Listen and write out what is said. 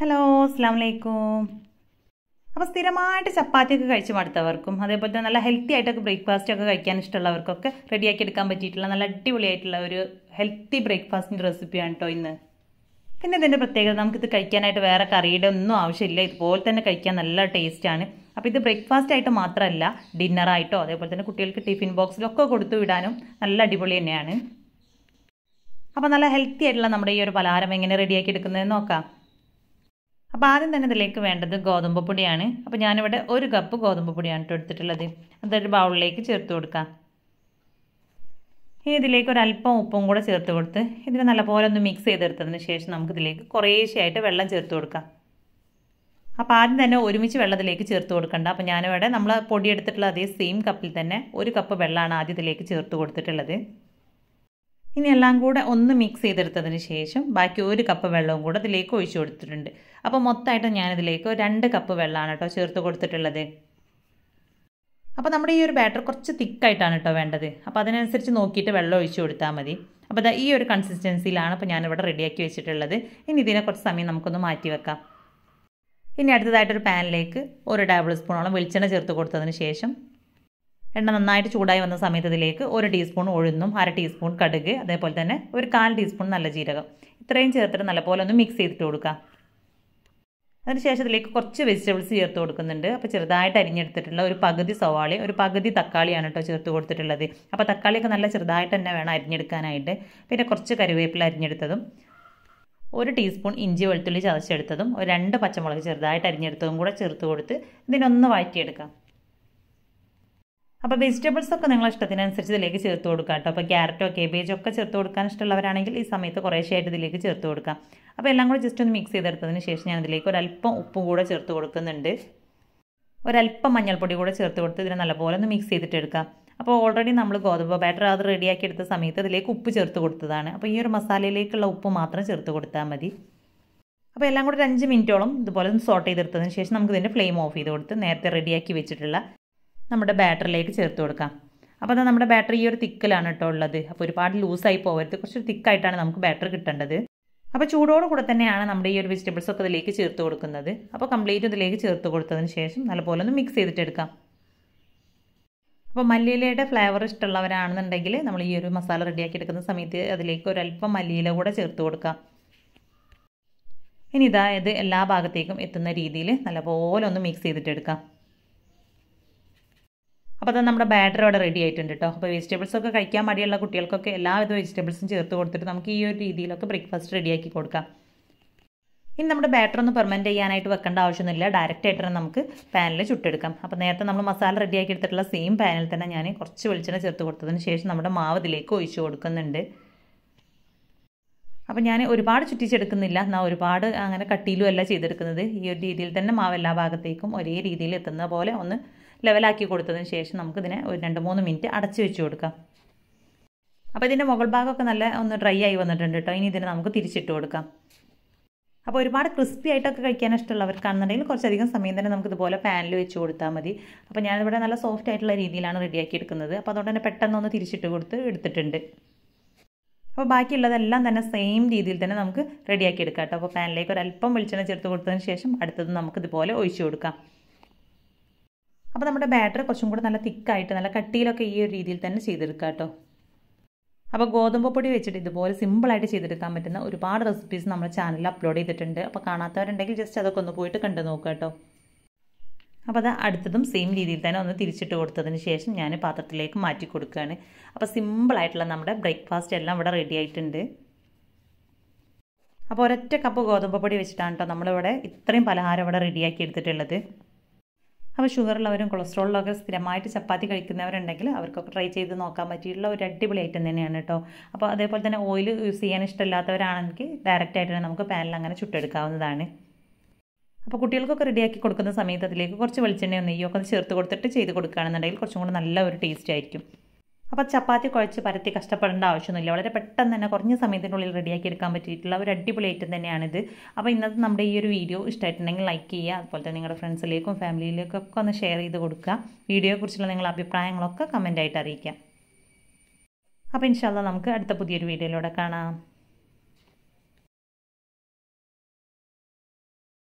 hello അസ്സാം വലൈക്കും അപ്പോൾ സ്ഥിരമായിട്ട് ചപ്പാത്തിയൊക്കെ കഴിച്ച് മടുത്തവർക്കും അതേപോലെ തന്നെ നല്ല ഹെൽത്തി ആയിട്ടൊക്കെ ബ്രേക്ക്ഫാസ്റ്റ് ഒക്കെ കഴിക്കാൻ ഇഷ്ടമുള്ളവർക്കൊക്കെ റെഡിയാക്കി എടുക്കാൻ പറ്റിയിട്ടുള്ള നല്ല അടിപൊളിയായിട്ടുള്ള ഒരു ഹെൽത്തി ബ്രേക്ക്ഫാസ്റ്റിൻ്റെ റെസിപ്പിയാണ് കേട്ടോ ഇന്ന് പിന്നെ ഇതിൻ്റെ പ്രത്യേകത നമുക്കിത് കഴിക്കാനായിട്ട് വേറെ കറിയുടെ ഒന്നും ആവശ്യമില്ല ഇതുപോലെ തന്നെ കഴിക്കാൻ നല്ല ടേസ്റ്റാണ് അപ്പോൾ ഇത് ബ്രേക്ക്ഫാസ്റ്റ് ആയിട്ട് മാത്രമല്ല ഡിന്നറായിട്ടോ അതേപോലെ തന്നെ കുട്ടികൾക്ക് ടിഫിൻ ബോക്സിലൊക്കെ കൊടുത്തു വിടാനും നല്ല അടിപൊളി തന്നെയാണ് അപ്പോൾ നല്ല ഹെൽത്തി ആയിട്ടുള്ള നമ്മുടെ ഈ ഒരു പലഹാരം എങ്ങനെ റെഡിയാക്കി എടുക്കുന്നതെന്ന് നോക്കാം അപ്പോൾ ആദ്യം തന്നെ ഇതിലേക്ക് വേണ്ടത് ഗോതമ്പ് പൊടിയാണ് അപ്പോൾ ഞാനിവിടെ ഒരു കപ്പ് ഗോതമ്പ് പൊടിയാണ് കേട്ടോ എടുത്തിട്ടുള്ളത് അതൊരു ബൗളിലേക്ക് ചേർത്ത് കൊടുക്കാം ഇനി ഇതിലേക്ക് ഒരല്പം ഉപ്പും കൂടെ ചേർത്ത് കൊടുത്ത് ഇതിനെ നല്ലപോലെ ഒന്ന് മിക്സ് ചെയ്തെടുത്തതിന് ശേഷം നമുക്കിതിലേക്ക് കുറേശ്ശെയായിട്ട് വെള്ളം ചേർത്ത് കൊടുക്കാം അപ്പോൾ ആദ്യം തന്നെ ഒരുമിച്ച് വെള്ളത്തിലേക്ക് ചേർത്ത് കൊടുക്കണ്ട അപ്പോൾ ഞാനിവിടെ നമ്മൾ പൊടി എടുത്തിട്ടുള്ള അതേ സെയിം കപ്പിൽ തന്നെ ഒരു കപ്പ് വെള്ളമാണ് ആദ്യം ഇതിലേക്ക് ചേർത്ത് കൊടുത്തിട്ടുള്ളത് ഇനി എല്ലാം കൂടെ ഒന്ന് മിക്സ് ചെയ്തെടുത്തതിന് ശേഷം ബാക്കി ഒരു കപ്പ് വെള്ളവും കൂടെ ഇതിലേക്ക് ഒഴിച്ചു കൊടുത്തിട്ടുണ്ട് അപ്പോൾ മൊത്തമായിട്ട് ഞാനിതിലേക്ക് രണ്ട് കപ്പ് വെള്ളമാണ് കേട്ടോ ചേർത്ത് കൊടുത്തിട്ടുള്ളത് അപ്പോൾ നമ്മുടെ ഈ ഒരു ബാറ്റർ കുറച്ച് തിക്കായിട്ടാണ് കേട്ടോ വേണ്ടത് അപ്പോൾ അതിനനുസരിച്ച് നോക്കിയിട്ട് വെള്ളം ഒഴിച്ചു കൊടുത്താൽ മതി അപ്പോൾ ഈ ഒരു കൺസിസ്റ്റൻസിയിലാണ് അപ്പോൾ ഞാനിവിടെ റെഡിയാക്കി വെച്ചിട്ടുള്ളത് ഇനി ഇതിനെ കുറച്ച് സമയം നമുക്കൊന്ന് മാറ്റി വെക്കാം ഇനി അടുത്തതായിട്ടൊരു പാനിലേക്ക് ഒരു ടേബിൾ സ്പൂണോളം വെളിച്ചെണ്ണ ചേർത്ത് കൊടുത്തതിന് ശേഷം എണ്ണ നന്നായിട്ട് ചൂടായി വന്ന സമയത്ത് ഇതിലേക്ക് ഒരു ടീസ്പൂൺ ഉഴുന്നും അര ടീസ്പൂൺ കടുക് അതേപോലെ തന്നെ ഒരു കാൽ ടീസ്പൂൺ നല്ല ജീരകം ഇത്രയും ചേർത്തിട്ട് നല്ലപോലെ ഒന്ന് മിക്സ് ചെയ്തിട്ട് കൊടുക്കുക അതിനുശേഷം ഇതിലേക്ക് കുറച്ച് വെജിറ്റബിൾസ് ചേർത്ത് കൊടുക്കുന്നുണ്ട് അപ്പോൾ ചെറുതായിട്ട് അരിഞ്ഞെടുത്തിട്ടുള്ള ഒരു പകുതി സവാളി ഒരു പകുതി തക്കാളിയാണ് കേട്ടോ ചേർത്ത് കൊടുത്തിട്ടുള്ളത് അപ്പോൾ തക്കാളിയൊക്കെ നല്ല ചെറുതായിട്ട് തന്നെ വേണം അരിഞ്ഞെടുക്കാനായിട്ട് പിന്നെ കുറച്ച് കറിവേപ്പില അരിഞ്ഞെടുത്തതും ഒരു ടീസ്പൂൺ ഇഞ്ചി വെളുത്തുള്ളി ചതച്ചെടുത്തതും ഒരു രണ്ട് പച്ചമുളക് ചെറുതായിട്ട് അരിഞ്ഞെടുത്തതും കൂടെ ചേർത്ത് കൊടുത്ത് ഇതിനൊന്ന് വഴറ്റിയെടുക്കാം അപ്പോൾ വെജിറ്റബിൾസ് ഒക്കെ നിങ്ങളുടെ ഇഷ്ടത്തിനനുസരിച്ച് ഇതിലേക്ക് ചേർത്ത് കൊടുക്കാം കേട്ടോ അപ്പോൾ ക്യാരറ്റോ കേബേജോ ഒക്കെ ചേർത്ത് കൊടുക്കാൻ ഇഷ്ടമുള്ളവരാണെങ്കിൽ ഈ സമയത്ത് കുറേശ്ശെയായിട്ട് ഇതിലേക്ക് ചേർത്ത് കൊടുക്കുക അപ്പോൾ എല്ലാം കൂടി ജസ്റ്റ് ഒന്ന് മിക്സ് ചെയ്തെടുത്തതിന് ശേഷം ഞാൻ ഇതിലേക്ക് ഒരല്പം ഉപ്പും കൂടെ ചേർത്ത് കൊടുക്കുന്നുണ്ട് ഒരല്പം മഞ്ഞൾപ്പൊടി കൂടെ ചേർത്ത് കൊടുത്ത് ഇതിനെ നല്ലപോലെ ഒന്ന് മിക്സ് ചെയ്തിട്ട് എടുക്കുക അപ്പോൾ ഓൾറെഡി നമ്മൾ ഗോതമ്പ് ബാറ്റർ അത് റെഡിയാക്കി എടുത്ത സമയത്ത് ഇതിലേക്ക് ഉപ്പ് ചേർത്ത് കൊടുത്തതാണ് അപ്പോൾ ഈ ഒരു മസാലയിലേക്കുള്ള ഉപ്പ് മാത്രം ചേർത്ത് കൊടുത്താൽ മതി അപ്പോൾ എല്ലാം കൂടെ ഒരു അഞ്ച് മിനിറ്റോളം ഇതുപോലെ ഒന്ന് സോട്ട് ചെയ്തെടുത്തതിന് ശേഷം നമുക്ക് ഇതിൻ്റെ ഫ്ലെയിം ഓഫ് ചെയ്ത് കൊടുത്ത് നേരത്തെ റെഡിയാക്കി വെച്ചിട്ടുള്ള നമ്മുടെ ബാറ്ററിലേക്ക് ചേർത്ത് കൊടുക്കാം അപ്പോൾ അതാ നമ്മുടെ ബാറ്ററി ഈ ഒരു തിക്കിലാണ് കേട്ടോ ഉള്ളത് അപ്പോൾ ഒരുപാട് ലൂസായി പോകരുത് കുറച്ച് തിക്കായിട്ടാണ് നമുക്ക് ബാറ്ററി കിട്ടേണ്ടത് അപ്പോൾ ചൂടോട് കൂടെ തന്നെയാണ് നമ്മുടെ ഈ ഒരു വെജിറ്റബിൾസ് ഒക്കെ ഇതിലേക്ക് ചേർത്ത് കൊടുക്കുന്നത് അപ്പോൾ കംപ്ലീറ്റ് ഇതിലേക്ക് ചേർത്ത് കൊടുത്തതിന് ശേഷം നല്ലപോലെ ഒന്ന് മിക്സ് ചെയ്തിട്ടെടുക്കാം അപ്പോൾ മല്ലിയിലയുടെ ഫ്ലേവർ ഇഷ്ടമുള്ളവരാണെന്നുണ്ടെങ്കിൽ നമ്മൾ ഈ ഒരു മസാല റെഡിയാക്കി എടുക്കുന്ന സമയത്ത് അതിലേക്ക് ഒരല്പം മല്ലിയില കൂടെ ചേർത്ത് കൊടുക്കാം ഇനി ഇതായത് എല്ലാ ഭാഗത്തേക്കും എത്തുന്ന രീതിയിൽ നല്ലപോലെ ഒന്ന് മിക്സ് ചെയ്തിട്ടെടുക്കാം അപ്പോൾ അത് നമ്മുടെ ബാറ്റർ അവിടെ റെഡി ആയിട്ടുണ്ട് കേട്ടോ അപ്പോൾ വെജിറ്റബിൾസ് ഒക്കെ കഴിക്കാൻ മടിയുള്ള കുട്ടികൾക്കൊക്കെ എല്ലാവിധ വെജിറ്റബിൾസും ചേർത്ത് കൊടുത്തിട്ട് നമുക്ക് ഈ ഒരു രീതിയിലൊക്കെ ബ്രേക്ക്ഫാസ്റ്റ് റെഡിയാക്കി കൊടുക്കാം ഇനി നമ്മുടെ ബാറ്റർ ഒന്ന് പെർമനൻറ്റ് ചെയ്യാനായിട്ട് വെക്കേണ്ട ആവശ്യമൊന്നുമില്ല ഡയറക്റ്റ് ആയിട്ട് തന്നെ നമുക്ക് പാനിൽ ചുട്ടെടുക്കാം അപ്പോൾ നേരത്തെ നമ്മൾ മസാല റെഡിയാക്കി എടുത്തിട്ടുള്ള സെയിം പാനിൽ തന്നെ ഞാൻ കുറച്ച് വെളിച്ചെണ്ണ ചേർത്ത് കൊടുത്തതിന് ശേഷം നമ്മുടെ മാവ് ഇതിലേക്ക് ഒഴിച്ചു കൊടുക്കുന്നുണ്ട് അപ്പോൾ ഞാൻ ഒരുപാട് ചുറ്റിച്ചെടുക്കുന്നില്ല എന്നാൽ ഒരുപാട് അങ്ങനെ കട്ടിയിലും അല്ല ചെയ്തെടുക്കുന്നത് ഈ ഒരു രീതിയിൽ തന്നെ മാവ് എല്ലാ ഭാഗത്തേക്കും ഒരേ രീതിയിൽ എത്തുന്ന പോലെ ഒന്ന് ലെവലാക്കി കൊടുത്തതിന് ശേഷം നമുക്കിതിനെ ഒരു രണ്ട് മൂന്ന് മിനിറ്റ് അടച്ചു വെച്ച് കൊടുക്കാം അപ്പോൾ ഇതിൻ്റെ മുകൾ ഭാഗമൊക്കെ നല്ല ഒന്ന് ഡ്രൈ ആയി വന്നിട്ടുണ്ട് കേട്ടോ ഇനി ഇതിനെ നമുക്ക് തിരിച്ചിട്ട് കൊടുക്കാം അപ്പോൾ ഒരുപാട് ക്രിസ്പി ആയിട്ടൊക്കെ കഴിക്കാൻ ഇഷ്ടമുള്ളവർക്കാണെന്നുണ്ടെങ്കിൽ കുറച്ചധികം സമയം തന്നെ നമുക്ക് ഇതുപോലെ പാനിൽ വെച്ച് കൊടുത്താൽ മതി അപ്പോൾ ഞാനിവിടെ നല്ല സോഫ്റ്റ് ആയിട്ടുള്ള രീതിയിലാണ് റെഡിയാക്കി എടുക്കുന്നത് അപ്പോൾ അതുകൊണ്ട് തന്നെ പെട്ടെന്ന് ഒന്ന് തിരിച്ചിട്ട് കൊടുത്ത് എടുത്തിട്ടുണ്ട് അപ്പോൾ ബാക്കിയുള്ളതെല്ലാം തന്നെ സെയിം രീതിയിൽ തന്നെ നമുക്ക് റെഡിയാക്കി എടുക്കാം കേട്ടോ അപ്പോൾ പാനിലേക്ക് ഒരല്പം വെളിച്ചെണ്ണ ചേർത്ത് കൊടുത്തതിന് ശേഷം അടുത്തത് നമുക്ക് ഇതുപോലെ ഒഴിച്ചു കൊടുക്കാം അപ്പോൾ നമ്മുടെ ബാറ്റർ കുറച്ചും കൂടെ നല്ല തിക്കായിട്ട് നല്ല കട്ടിയിലൊക്കെ ഈ ഒരു രീതിയിൽ തന്നെ ചെയ്തെടുക്കാം കേട്ടോ അപ്പോൾ ഗോതമ്പ് പൊടി വെച്ചിട്ട് ഇതുപോലെ സിമ്പിളായിട്ട് ചെയ്തെടുക്കാൻ പറ്റുന്ന ഒരുപാട് റെസിപ്പീസ് നമ്മുടെ ചാനലിൽ അപ്ലോഡ് ചെയ്തിട്ടുണ്ട് അപ്പോൾ കാണാത്തവരുണ്ടെങ്കിൽ ജസ്റ്റ് അതൊക്കെ ഒന്ന് പോയിട്ട് കണ്ടു നോക്കാം കേട്ടോ അപ്പോൾ അത് അടുത്തതും സെയിം രീതിയിൽ തന്നെ ഒന്ന് തിരിച്ചിട്ട് കൊടുത്തതിന് ശേഷം ഞാൻ പാത്രത്തിലേക്ക് മാറ്റി കൊടുക്കുകയാണ് അപ്പോൾ സിമ്പിളായിട്ടുള്ള നമ്മുടെ ബ്രേക്ക്ഫാസ്റ്റ് എല്ലാം ഇവിടെ റെഡി ആയിട്ടുണ്ട് അപ്പോൾ ഒരൊറ്റ കപ്പ് ഗോതമ്പ് പൊടി വെച്ചിട്ടാണ് കേട്ടോ നമ്മളിവിടെ ഇത്രയും പലഹാരം ഇവിടെ റെഡിയാക്കി എടുത്തിട്ടുള്ളത് അപ്പോൾ ഷുഗറുള്ളവരും കൊളസ്ട്രോളിലൊക്കെ സ്ഥിരമായിട്ട് ചപ്പാത്തി കഴിക്കുന്നവരുണ്ടെങ്കിൽ അവർക്കൊക്കെ ട്രൈ ചെയ്ത് നോക്കാൻ പറ്റിയിട്ടുള്ള ഒരു അടിപൊളി ഐറ്റം തന്നെയാണ് കേട്ടോ അപ്പോൾ അതേപോലെ തന്നെ ഓയിൽ യൂസ് ചെയ്യാൻ ഇഷ്ടമില്ലാത്തവരാണെങ്കിൽ ഡയറക്റ്റായിട്ട് നമുക്ക് പാനിൽ അങ്ങനെ ചുട്ടെടുക്കാവുന്നതാണ് അപ്പോൾ കുട്ടികൾക്കൊക്കെ റെഡിയാക്കി കൊടുക്കുന്ന സമയത്ത് അതിലേക്ക് കുറച്ച് വെളിച്ചെണ്ണയോ നെയ്യോ ഒക്കെ ചേർത്ത് കൊടുത്തിട്ട് ചെയ്ത് കൊടുക്കുകയാണെന്നുണ്ടെങ്കിൽ കുറച്ചും കൂടി നല്ല ഒരു ടേസ്റ്റ് ആയിരിക്കും അപ്പോൾ ചപ്പാത്തി കുഴച്ച് പരത്തി കഷ്ടപ്പെടേണ്ട ആവശ്യമൊന്നുമില്ല വളരെ പെട്ടെന്ന് തന്നെ കുറഞ്ഞ സമയത്തിനുള്ളിൽ റെഡിയാക്കി എടുക്കാൻ പറ്റിയിട്ടുള്ള ഒരു അടിപൊളി ഐറ്റം തന്നെയാണിത് അപ്പോൾ ഇന്നത്തെ നമ്മുടെ ഈ ഒരു വീഡിയോ ഇഷ്ടമായിട്ടുണ്ടെങ്കിൽ ലൈക്ക് ചെയ്യുക അതുപോലെ തന്നെ നിങ്ങളുടെ ഫ്രണ്ട്സിലേക്കും ഫാമിലിയിലേക്കും ഒക്കെ ഒന്ന് ഷെയർ ചെയ്ത് കൊടുക്കുക വീഡിയോയെക്കുറിച്ചുള്ള നിങ്ങളുടെ അഭിപ്രായങ്ങളൊക്കെ കമൻറ്റായിട്ട് അറിയിക്കുക അപ്പോൾ ഇൻഷാല്ല നമുക്ക് അടുത്ത പുതിയൊരു വീഡിയോയിലൂടെ കാണാം